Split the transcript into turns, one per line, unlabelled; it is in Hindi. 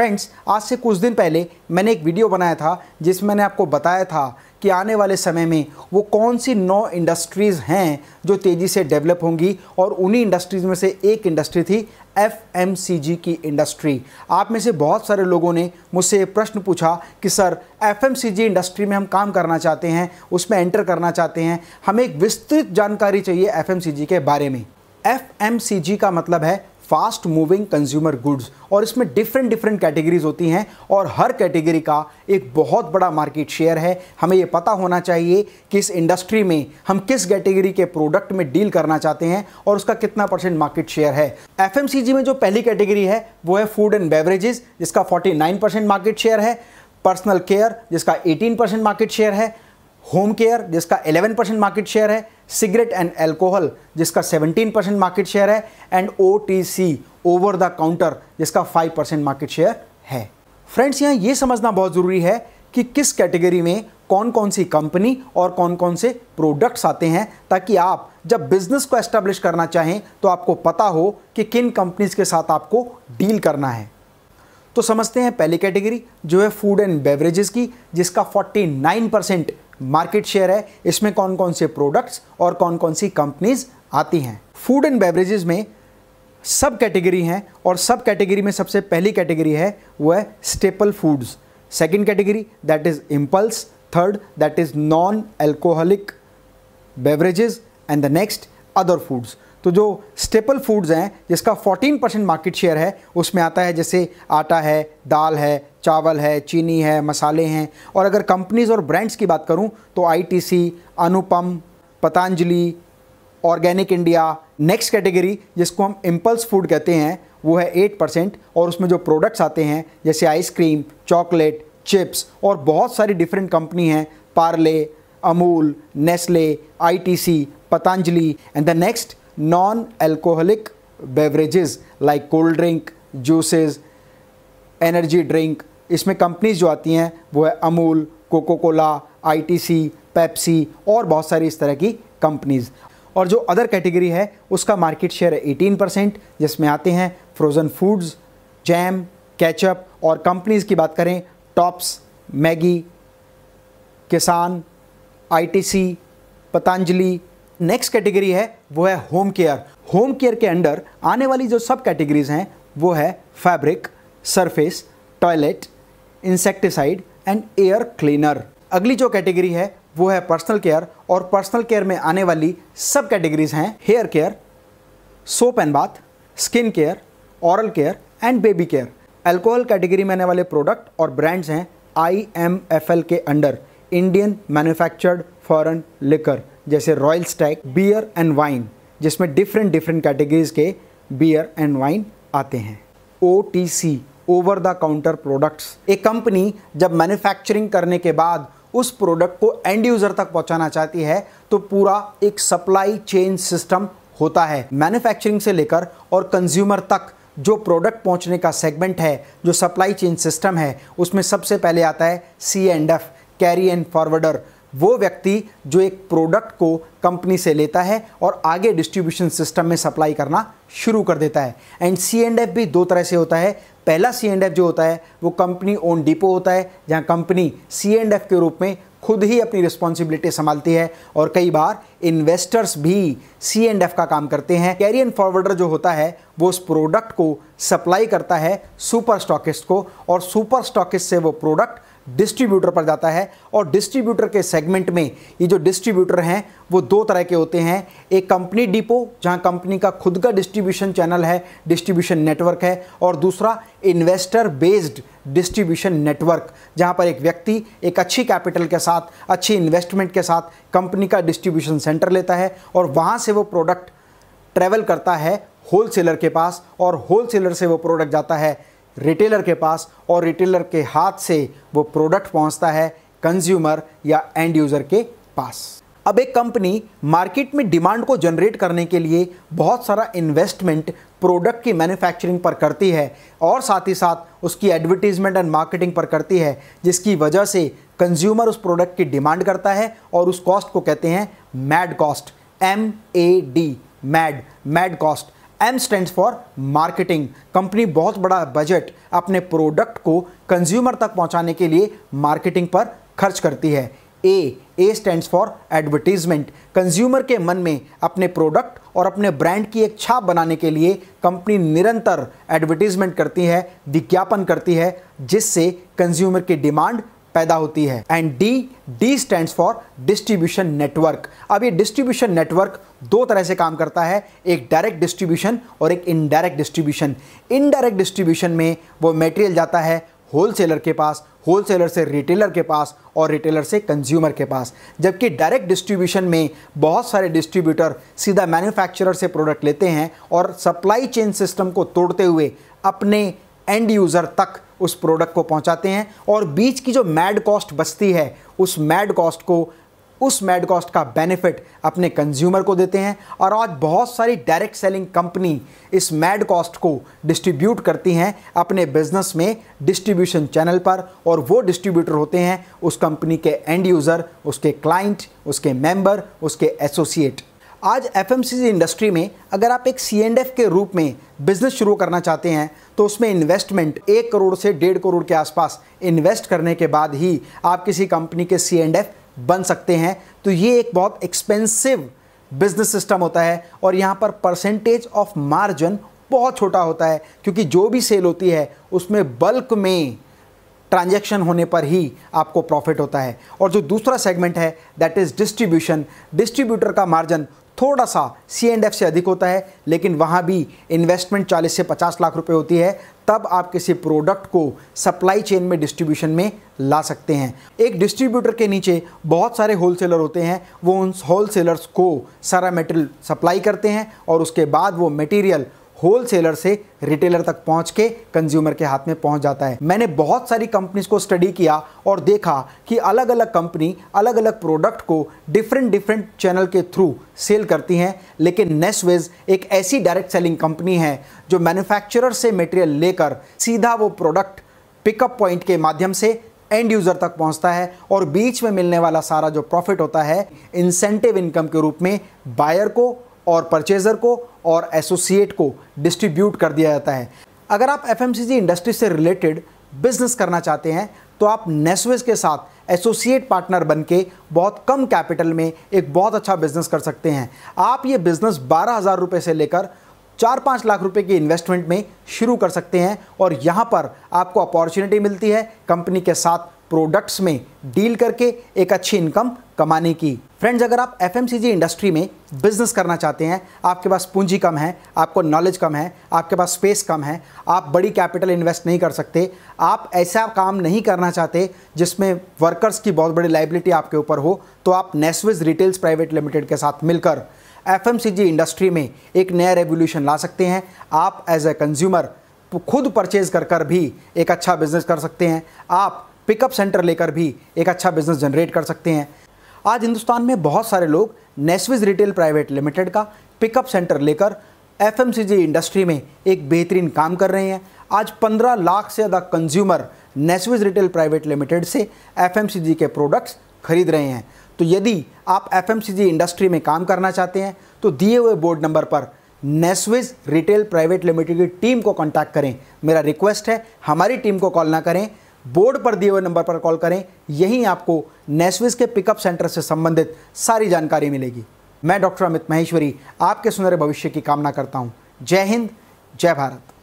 फ्रेंड्स आज से कुछ दिन पहले मैंने एक वीडियो बनाया था जिसमें मैंने आपको बताया था कि आने वाले समय में वो कौन सी नौ इंडस्ट्रीज़ हैं जो तेज़ी से डेवलप होंगी और उन्हीं इंडस्ट्रीज़ में से एक इंडस्ट्री थी एफ की इंडस्ट्री आप में से बहुत सारे लोगों ने मुझसे प्रश्न पूछा कि सर एफ इंडस्ट्री में हम काम करना चाहते हैं उसमें एंटर करना चाहते हैं हमें एक विस्तृत जानकारी चाहिए एफ के बारे में एफ का मतलब है फास्ट मूविंग कंज्यूमर गुड्स और इसमें डिफरेंट डिफरेंट कैटेगरीज होती हैं और हर कैटेगरी का एक बहुत बड़ा मार्केट शेयर है हमें ये पता होना चाहिए कि इस इंडस्ट्री में हम किस कैटेगरी के प्रोडक्ट में डील करना चाहते हैं और उसका कितना परसेंट मार्केट शेयर है एफ में जो पहली कैटेगरी है वो है फूड एंड बेवरेजेस जिसका 49 परसेंट मार्केट शेयर है पर्सनल केयर जिसका 18 परसेंट मार्केट शेयर है होम केयर जिसका 11 परसेंट मार्केट शेयर है सिगरेट एंड एल्कोहल जिसका 17 परसेंट मार्केट शेयर है and O over the counter जिसका 5 परसेंट मार्केट शेयर है फ्रेंड्स यहाँ ये समझना बहुत ज़रूरी है कि किस कैटेगरी में कौन कौन सी कंपनी और कौन कौन से प्रोडक्ट्स आते हैं ताकि आप जब बिज़नेस को एस्टेब्लिश करना चाहें तो आपको पता हो कि किन कंपनीज़ के साथ आपको डील करना है तो समझते हैं पहली कैटेगरी जो है फूड एंड बेवरेजेस की जिसका 49 परसेंट मार्केट शेयर है इसमें कौन कौन से प्रोडक्ट्स और कौन कौन सी कंपनीज आती हैं फूड एंड बेवरेजेस में सब कैटेगरी हैं और सब कैटेगरी में सबसे पहली कैटेगरी है वो है staple foods second category that is impulse third that is non alcoholic beverages and the next other foods तो जो स्टेपल फूड्स हैं जिसका 14 परसेंट मार्केट शेयर है उसमें आता है जैसे आटा है दाल है चावल है चीनी है मसाले हैं और अगर कंपनीज और ब्रांड्स की बात करूं तो ITC, Anupam Patanjali Organic India next category जिसको हम इम्पल्स फूड कहते हैं वो है एट परसेंट और उसमें जो प्रोडक्ट्स आते हैं जैसे आइसक्रीम चॉकलेट चिप्स और बहुत सारी डिफरेंट कंपनी हैं पार्ले अमूल नेस्ले आई Patanjali and the next non alcoholic beverages like cold drink juices energy drink इसमें कंपनीज जो आती हैं वो है अमूल कोको कोला आई पेप्सी और बहुत सारी इस तरह की कंपनीज़ और जो अदर कैटेगरी है उसका मार्केट शेयर है 18 परसेंट जिसमें आते हैं फ्रोज़न फूड्स जैम कैचअप और कंपनीज़ की बात करें Tops Maggi Kissan ITC Patanjali next category है वो है होम केयर होम केयर के अंडर आने वाली जो सब कैटेगरीज हैं वो है fabric surface toilet insecticide and air cleaner अगली जो कैटेगरी है वो है पर्सनल केयर और पर्सनल केयर में आने वाली सब कैटेगरीज हैं hair care soap and bath skin care oral care and baby care alcohol category में आने वाले प्रोडक्ट और ब्रांड्स हैं आई एम एफ एल के under Indian manufactured foreign liquor जैसे Royal Stag beer and wine जिसमें डिफरेंट डिफरेंट कैटेगरीज के बियर एंड वाइन आते हैं O T C over the counter products एक कंपनी जब मैन्युफैक्चरिंग करने के बाद उस प्रोडक्ट को एंड यूज़र तक पहुंचाना चाहती है तो पूरा एक सप्लाई चेन सिस्टम होता है मैन्युफैक्चरिंग से लेकर और कंज्यूमर तक जो प्रोडक्ट पहुंचने का सेगमेंट है जो सप्लाई चेन सिस्टम है उसमें सबसे पहले आता है C and F carry and forwarder वो व्यक्ति जो एक प्रोडक्ट को कंपनी से लेता है और आगे डिस्ट्रीब्यूशन सिस्टम में सप्लाई करना शुरू कर देता है एंड सी एंड एफ भी दो तरह से होता है पहला सी एंड एफ जो होता है वो कंपनी ओन डिपो होता है जहाँ कंपनी सी एंड एफ के रूप में खुद ही अपनी रिस्पॉन्सिबिलिटी संभालती है और कई बार इन्वेस्टर्स भी सी एंड एफ का काम करते हैं कैरियन फॉरवर्डर जो होता है वो उस प्रोडक्ट को सप्लाई करता है सुपर स्टॉकिस्ट को और सुपर स्टॉकिस्ट से वो प्रोडक्ट डिस्ट्रीब्यूटर पर जाता है और डिस्ट्रीब्यूटर के सेगमेंट में ये जो डिस्ट्रीब्यूटर हैं वो दो तरह के होते हैं एक कंपनी डिपो जहां कंपनी का खुद का डिस्ट्रीब्यूशन चैनल है डिस्ट्रीब्यूशन नेटवर्क है और दूसरा इन्वेस्टर बेस्ड डिस्ट्रीब्यूशन नेटवर्क जहां पर एक व्यक्ति एक अच्छी कैपिटल के साथ अच्छी इन्वेस्टमेंट के साथ कंपनी का डिस्ट्रीब्यूशन सेंटर लेता है और वहाँ से वो प्रोडक्ट ट्रैवल करता है होलसेलर के पास और होलसेलर से वो प्रोडक्ट जाता है रिटेलर के पास और रिटेलर के हाथ से वो प्रोडक्ट पहुंचता है कंज्यूमर या एंड यूज़र के पास अब एक कंपनी मार्केट में डिमांड को जनरेट करने के लिए बहुत सारा इन्वेस्टमेंट प्रोडक्ट की मैन्युफैक्चरिंग पर करती है और साथ ही साथ उसकी एडवर्टीजमेंट एंड मार्केटिंग पर करती है जिसकी वजह से कंज्यूमर उस प्रोडक्ट की डिमांड करता है और उस कॉस्ट को कहते हैं MAD cost M A D MAD MAD cost M stand for marketing company बहुत बड़ा बजट अपने प्रोडक्ट को कंज्यूमर तक पहुंचाने के लिए मार्केटिंग पर खर्च करती है A A stands for advertisement consumer के मन में अपने प्रोडक्ट और अपने ब्रांड की एक छाप बनाने के लिए कंपनी निरंतर एडवर्टीजमेंट करती है विज्ञापन करती है जिससे कंज्यूमर की डिमांड पैदा होती है and D D stand for distribution network अब ये डिस्ट्रीब्यूशन नेटवर्क दो तरह से काम करता है एक डायरेक्ट डिस्ट्रीब्यूशन और एक इनडायरेक्ट डिस्ट्रीब्यूशन इनडायरेक्ट डिस्ट्रीब्यूशन में वो मटेरियल जाता है होलसेलर के पास होलसेलर से रिटेलर के पास और रिटेलर से कंज्यूमर के पास जबकि डायरेक्ट डिस्ट्रीब्यूशन में बहुत सारे डिस्ट्रीब्यूटर सीधा मैन्युफैक्चरर से प्रोडक्ट लेते हैं और सप्लाई चेन सिस्टम को तोड़ते हुए अपने एंड यूज़र तक उस प्रोडक्ट को पहुंचाते हैं और बीच की जो मैड कॉस्ट बचती है उस मैड कॉस्ट को उस मैड कॉस्ट का बेनिफिट अपने कंज्यूमर को देते हैं और आज बहुत सारी डायरेक्ट सेलिंग कंपनी इस मैड कॉस्ट को डिस्ट्रीब्यूट करती हैं अपने बिजनेस में डिस्ट्रीब्यूशन चैनल पर और वो डिस्ट्रीब्यूटर होते हैं उस कंपनी के एंड यूज़र उसके क्लाइंट उसके मेंबर उसके एसोसिएट आज एफ इंडस्ट्री में अगर आप एक सी के रूप में बिजनेस शुरू करना चाहते हैं तो उसमें इन्वेस्टमेंट एक करोड़ से डेढ़ करोड़ के आसपास इन्वेस्ट करने के बाद ही आप किसी कंपनी के सी बन सकते हैं तो ये एक बहुत एक्सपेंसिव बिजनेस सिस्टम होता है और यहाँ पर परसेंटेज ऑफ मार्जिन बहुत छोटा होता है क्योंकि जो भी सेल होती है उसमें बल्क में ट्रांजैक्शन होने पर ही आपको प्रॉफिट होता है और जो दूसरा सेगमेंट है दैट इज़ डिस्ट्रीब्यूशन डिस्ट्रीब्यूटर का मार्जिन थोड़ा सा सी एंड एफ से अधिक होता है लेकिन वहाँ भी इन्वेस्टमेंट 40 से 50 लाख रुपए होती है तब आप किसी प्रोडक्ट को सप्लाई चेन में डिस्ट्रीब्यूशन में ला सकते हैं एक डिस्ट्रीब्यूटर के नीचे बहुत सारे होलसेलर होते हैं वो उन होलसेलर्स को सारा मेटेरियल सप्लाई करते हैं और उसके बाद वो मटेरियल होलसेलर से रिटेलर तक पहुंच के कंज्यूमर के हाथ में पहुंच जाता है मैंने बहुत सारी कंपनीज को स्टडी किया और देखा कि अलग अलग कंपनी अलग अलग प्रोडक्ट को डिफरेंट डिफरेंट चैनल के थ्रू सेल करती हैं लेकिन नेस्वेज एक ऐसी डायरेक्ट सेलिंग कंपनी है जो मैन्युफैक्चरर से मटेरियल लेकर सीधा वो प्रोडक्ट पिकअप पॉइंट के माध्यम से एंड यूज़र तक पहुंचता है और बीच में मिलने वाला सारा जो प्रॉफिट होता है इंसेंटिव इनकम के रूप में बायर को और परचेज़र को और एसोसिएट को डिस्ट्रीब्यूट कर दिया जाता है अगर आप एफ इंडस्ट्री से रिलेटेड बिजनेस करना चाहते हैं तो आप नेसवेज के साथ एसोसिएट पार्टनर बन के बहुत कम कैपिटल में एक बहुत अच्छा बिजनेस कर सकते हैं आप ये बिज़नेस बारह हज़ार रुपये से लेकर चार पाँच लाख रुपए की इन्वेस्टमेंट में शुरू कर सकते हैं और यहाँ पर आपको अपॉर्चुनिटी मिलती है कंपनी के साथ प्रोडक्ट्स में डील करके एक अच्छी इनकम कमाने की फ्रेंड्स अगर आप एफ इंडस्ट्री में बिजनेस करना चाहते हैं आपके पास पूंजी कम है आपको नॉलेज कम है आपके पास स्पेस कम है आप बड़ी कैपिटल इन्वेस्ट नहीं कर सकते आप ऐसा काम नहीं करना चाहते जिसमें वर्कर्स की बहुत बड़ी लाइबिलिटी आपके ऊपर हो तो आप नेस्विज रिटेल्स प्राइवेट लिमिटेड के साथ मिलकर एफ इंडस्ट्री में एक नया रेवोल्यूशन ला सकते हैं आप एज ए कंज्यूमर खुद परचेज कर कर भी एक अच्छा बिजनेस कर सकते हैं आप पिकअप सेंटर लेकर भी एक अच्छा बिजनेस जनरेट कर सकते हैं आज हिंदुस्तान में बहुत सारे लोग नेस्विज रिटेल प्राइवेट लिमिटेड का पिकअप सेंटर लेकर एफ इंडस्ट्री में एक बेहतरीन काम कर रहे हैं आज 15 लाख से ज़्यादा कंज्यूमर नेस्विज रिटेल प्राइवेट लिमिटेड से एफ के प्रोडक्ट्स खरीद रहे हैं तो यदि आप एफ इंडस्ट्री में काम करना चाहते हैं तो दिए हुए बोर्ड नंबर पर नेस्विज रिटेल प्राइवेट लिमिटेड की टीम को कॉन्टैक्ट करें मेरा रिक्वेस्ट है हमारी टीम को कॉल ना करें बोर्ड पर दिए हुए नंबर पर कॉल करें यहीं आपको नेस्विस के पिकअप सेंटर से संबंधित सारी जानकारी मिलेगी मैं डॉक्टर अमित महेश्वरी आपके सुनहरे भविष्य की कामना करता हूँ जय हिंद जय भारत